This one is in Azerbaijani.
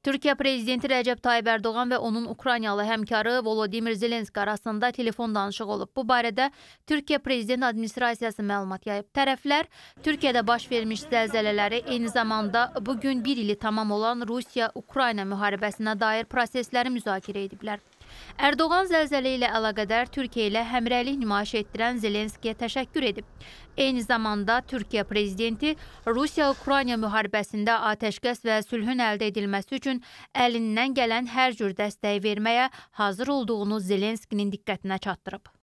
Türkiyə prezidenti Rəcəb Tayyib Ərdoğan və onun Ukraynalı həmkarı Volodimir Zelenski arasında telefon danışıq olub. Bu barədə Türkiyə prezident administrasiyası məlumat yayıb. Tərəflər Türkiyədə baş vermiş zəlzələləri eyni zamanda bu gün 1 ili tamam olan Rusiya-Ukrayna müharibəsinə dair prosesləri müzakirə ediblər. Ərdoğan zəlzələ ilə əlaqədar Türkiyə ilə həmrəylik nümayiş etdirən Zelenskiyə təşəkkür edib. Eyni zamanda Türkiyə prezidenti Rusiya-Ukrayna müharibəsində atəşkəs və sülhün əldə edilməsi üçün üçün əlindən gələn hər cür dəstəyi verməyə hazır olduğunu Zelenskinin diqqətinə çatdırıb.